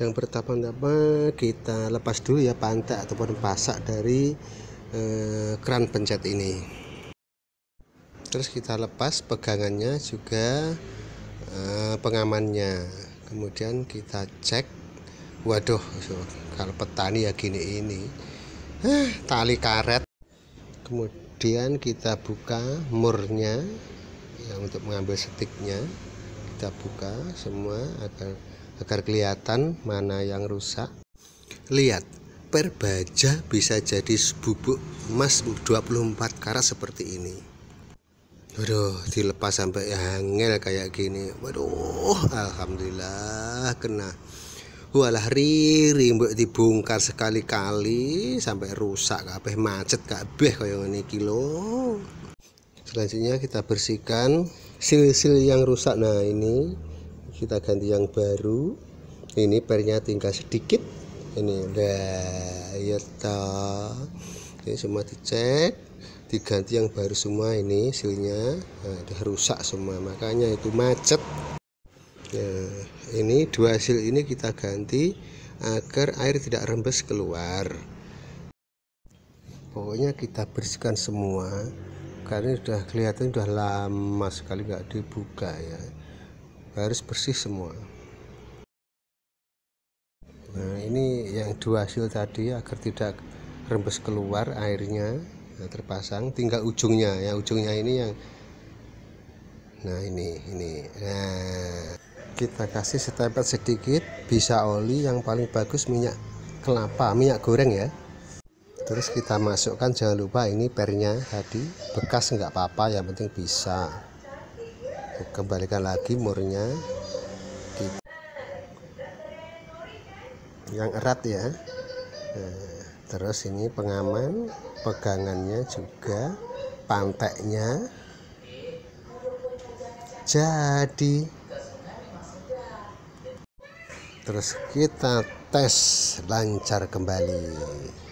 yang pertama-tama kita lepas dulu ya pantai ataupun pasak dari eh, keran pencet ini terus kita lepas pegangannya juga eh, pengamannya kemudian kita cek waduh so, kalau petani ya gini ini eh, tali karet kemudian kita buka murnya ya, untuk mengambil setiknya. kita buka semua agar agar kelihatan mana yang rusak. Lihat, per baja bisa jadi bubuk emas 24 karat seperti ini. Waduh, dilepas sampai hangel kayak gini. Waduh, alhamdulillah kena. Walah riri mbok dibongkar sekali-kali sampai rusak kabeh macet kabeh kaya ngene kilo. kilo. Selanjutnya kita bersihkan sil-sil yang rusak. Nah, ini kita ganti yang baru ini pernya tinggal sedikit ini udah ya ta ini semua dicek diganti yang baru semua ini silnya nah, rusak semua makanya itu macet nah, ini dua hasil ini kita ganti agar air tidak rembes keluar pokoknya kita bersihkan semua karena sudah kelihatan sudah lama sekali nggak dibuka ya harus bersih semua nah ini yang dua hasil tadi agar tidak rembes keluar airnya nah, terpasang tinggal ujungnya ya ujungnya ini yang nah ini ini nah kita kasih setempel sedikit bisa oli yang paling bagus minyak kelapa minyak goreng ya terus kita masukkan jangan lupa ini pernya tadi bekas nggak apa-apa yang penting bisa kembalikan lagi murnya yang erat ya nah, terus ini pengaman pegangannya juga panteknya jadi terus kita tes lancar kembali